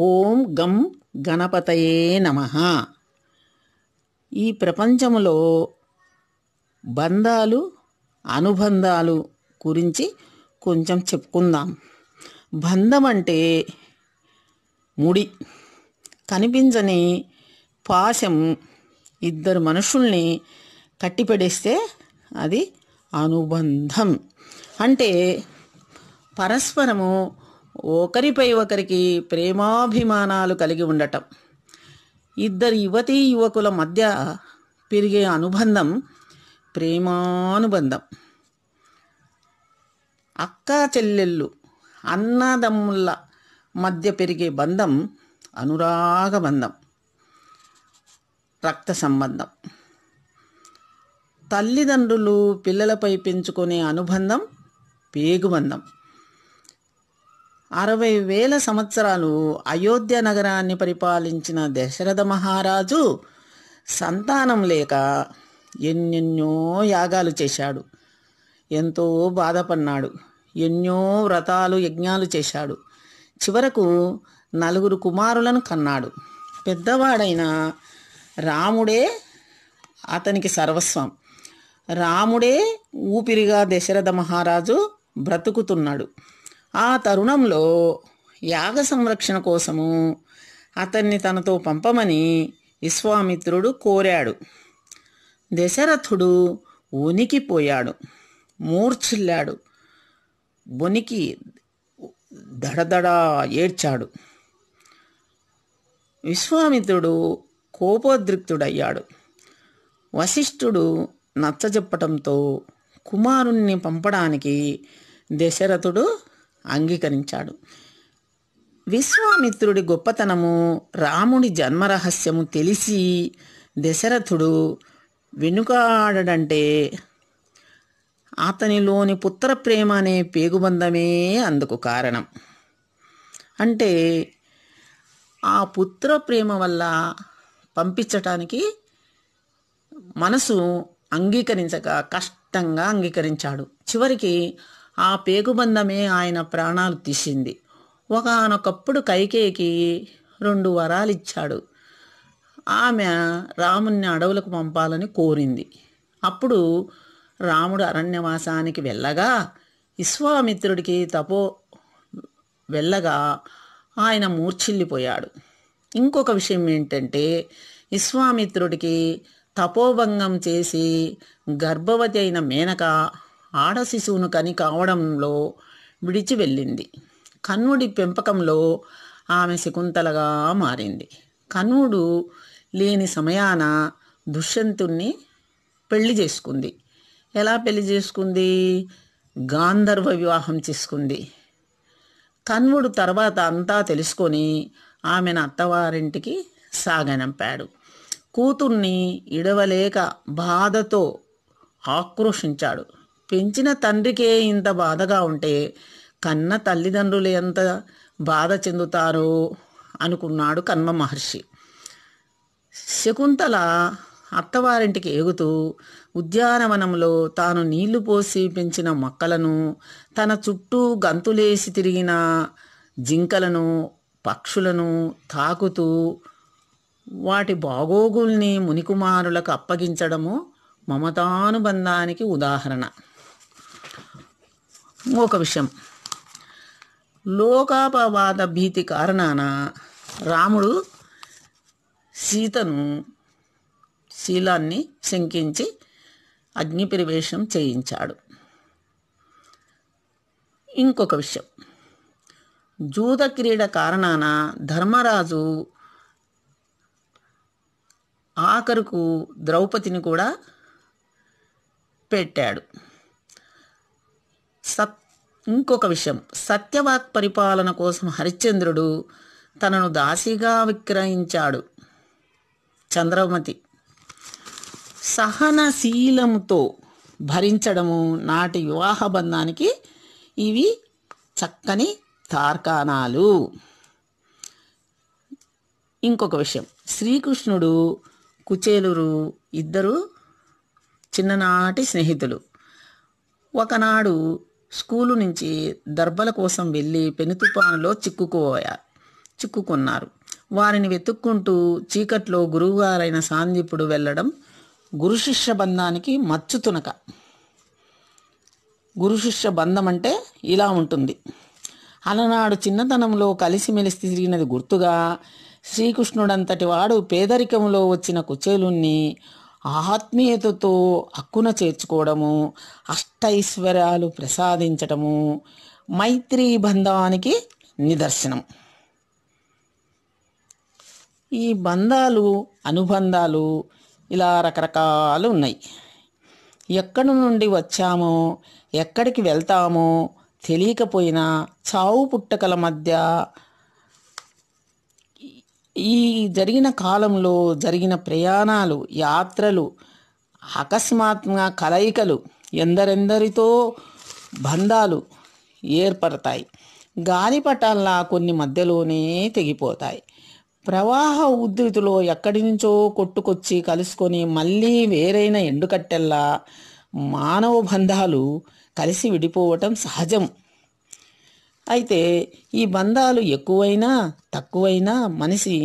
ఓం గం గణపతయే నమ ఈ ప్రపంచంలో బంధాలు అనుబంధాలు గురించి కొంచెం చెప్పుకుందాం బంధం అంటే ముడి కనిపించని పాశం ఇద్దరు మనుషుల్ని కట్టిపడేస్తే అది అనుబంధం అంటే పరస్పరము ఒకరిపై ఒకరికి ప్రేమాభిమానాలు కలిగి ఉండటం ఇద్దరు యువతీ యువకుల మధ్య పెరిగే అనుబంధం ప్రేమానుబంధం అక్కా చెల్లెళ్ళు అన్నదమ్ముల మధ్య పెరిగే బంధం అనురాగ బంధం రక్త సంబంధం తల్లిదండ్రులు పిల్లలపై పెంచుకునే అనుబంధం పేగుబంధం అరవై వేల సంవత్సరాలు అయోధ్య నగరాన్ని పరిపాలించిన దశరథ మహారాజు సంతానం లేక ఎన్నెన్నో యాగాలు చేశాడు ఎంతో బాధపడ్డాడు ఎన్నో వ్రతాలు యజ్ఞాలు చేశాడు చివరకు నలుగురు కుమారులను కన్నాడు పెద్దవాడైన రాముడే అతనికి సర్వస్వం రాముడే ఊపిరిగా దశరథ మహారాజు బ్రతుకుతున్నాడు ఆ తరుణంలో యాగ సంరక్షణ కోసము అతన్ని తనతో పంపమని విశ్వామిత్రుడు కోరాడు దశరథుడు ఉనికిపోయాడు మూర్ఛిల్లాడు బొనికి దడదడా ఏడ్చాడు విశ్వామిత్రుడు కోపోద్రిక్తుడయ్యాడు వశిష్ఠుడు నచ్చజెప్పటంతో కుమారుణ్ణి పంపడానికి దశరథుడు అంగీకరించాడు విశ్వామిత్రుడి గొప్పతనము రాముడి జన్మరహస్యము తెలిసి దశరథుడు వెనుకాడడంటే అతనిలోని పుత్రప్రేమ అనే పేగుబంధమే అందుకు కారణం అంటే ఆ పుత్రప్రేమ వల్ల పంపించటానికి మనసు అంగీకరించక కష్టంగా అంగీకరించాడు చివరికి ఆ పేగుబంధమే ఆయన ప్రాణాలు తీసింది ఒకనొకప్పుడు కైకేయికి రెండు వరాలు ఇచ్చాడు ఆమె రాముణ్ణి అడవులకు పంపాలని కోరింది అప్పుడు రాముడు అరణ్యవాసానికి వెళ్ళగా విశ్వామిత్రుడికి తపో వెళ్ళగా ఆయన మూర్ఛిల్లిపోయాడు ఇంకొక విషయం ఏంటంటే విశ్వామిత్రుడికి తపోభంగం చేసి గర్భవతి అయిన మేనక ఆడ శిశువును కని కావడంలో విడిచి వెళ్ళింది కన్నుడి పెంపకంలో ఆమె శకుంతలగా మారింది కన్నుడు లేని సమయాన దుష్యంతుణ్ణి పెళ్లి చేసుకుంది ఎలా పెళ్లి చేసుకుంది గాంధర్వ వివాహం చేసుకుంది కన్వుడు తర్వాత అంతా తెలుసుకొని ఆమెను అత్తవారింటికి సాగనంపాడు కూతుర్ని ఇడవలేక బాధతో ఆక్రోషించాడు పెంచిన తండ్రికే ఇంత బాధగా ఉంటే కన్న తల్లిదండ్రులు ఎంత బాధ చెందుతారో అనుకున్నాడు కన్మ మహర్షి శకుంతల అత్తవారింటికి ఎగుతూ ఉద్యానవనంలో తాను నీళ్లు పోసి పెంచిన మొక్కలను తన చుట్టూ గంతులేసి తిరిగిన జింకలను పక్షులను తాకుతూ వాటి బాగోగుల్ని మునికుమారులకు అప్పగించడము మమతానుబంధానికి ఉదాహరణ ఒక విషయం లోకాపవాద భీతి కారణాన రాముడు సీతను శీలాన్ని శంకించి అగ్ని పరివేశం చేయించాడు ఇంకొక విషయం జూద క్రీడ కారణాన ధర్మరాజు ఆఖరుకు ద్రౌపదిని కూడా పెట్టాడు సత్ ఇంకొక విషయం సత్యవాక్ పరిపాలన కోసం హరిశ్చంద్రుడు తనను దాసిగా విక్రయించాడు చంద్రమతి సహనశీలంతో భరించడము నాటి వివాహ బంధానికి ఇవి చక్కని తార్కాణాలు ఇంకొక విషయం శ్రీకృష్ణుడు కుచేలురు ఇద్దరు చిన్ననాటి స్నేహితులు ఒకనాడు స్కూలు నుంచి దర్బల కోసం వెళ్ళి పెనుతుపానులో చిక్కుకుపోయారు చిక్కుకున్నారు వారిని వెతుక్కుంటూ చీకట్లో గురువుగారైన సాందీపుడు వెళ్ళడం గురు శిష్య బంధానికి మచ్చు తునక గురు శిష్య బంధం అంటే ఇలా ఉంటుంది అలనాడు చిన్నతనంలో కలిసిమెలిసి తిరిగినది గుర్తుగా శ్రీకృష్ణుడంతటి వాడు పేదరికంలో వచ్చిన కుచేలుణ్ణి ఆత్మీయతతో హక్కున చేర్చుకోవడము అష్టైశ్వర్యాలు ప్రసాదించటము మైత్రి బంధానికి నిదర్శనం ఈ బంధాలు అనుబంధాలు ఇలా రకరకాలు ఉన్నాయి ఎక్కడి నుండి వచ్చామో ఎక్కడికి వెళ్తామో తెలియకపోయినా చావు పుట్టకల మధ్య ఈ జరిగిన కాలంలో జరిగిన ప్రయాణాలు యాత్రలు అకస్మాత్తుగా కలయికలు ఎందరెందరితో బంధాలు ఏర్పడతాయి గాలిపటాల్లా కొన్ని మధ్యలోనే తెగిపోతాయి ప్రవాహ ఉద్ధృతిలో ఎక్కడి నుంచో కొట్టుకొచ్చి కలుసుకొని మళ్ళీ వేరైన ఎండుకట్టెల్లా మానవ బంధాలు కలిసి విడిపోవటం సహజం అయితే ఈ బంధాలు ఎక్కువైనా తక్కువైనా మనిషి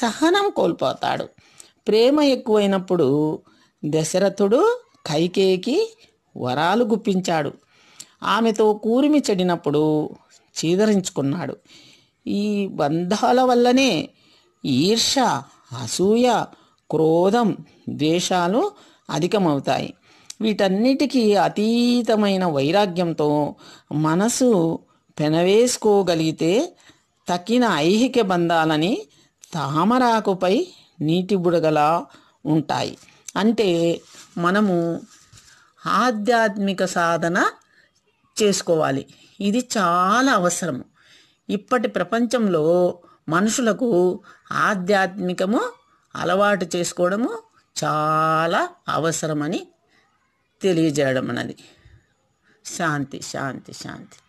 సహనం కోల్పోతాడు ప్రేమ ఎక్కువైనప్పుడు దశరథుడు కైకేకి వరాలు గుప్పించాడు ఆమెతో కూరిమి చెడినప్పుడు చీదరించుకున్నాడు ఈ బంధాల వల్లనే ఈర్ష అసూయ క్రోధం ద్వేషాలు అధికమవుతాయి వీటన్నిటికీ అతీతమైన వైరాగ్యంతో మనసు పెనవేసుకోగలిగితే తక్కిన ఐహిక బంధాలని తామరాకుపై నీటి బుడగలా ఉంటాయి అంటే మనము ఆధ్యాత్మిక సాధన చేసుకోవాలి ఇది చాలా అవసరము ఇప్పటి ప్రపంచంలో మనుషులకు ఆధ్యాత్మికము అలవాటు చేసుకోవడము చాలా అవసరమని తెలియజేయడం అన్నది శాంతి శాంతి శాంతి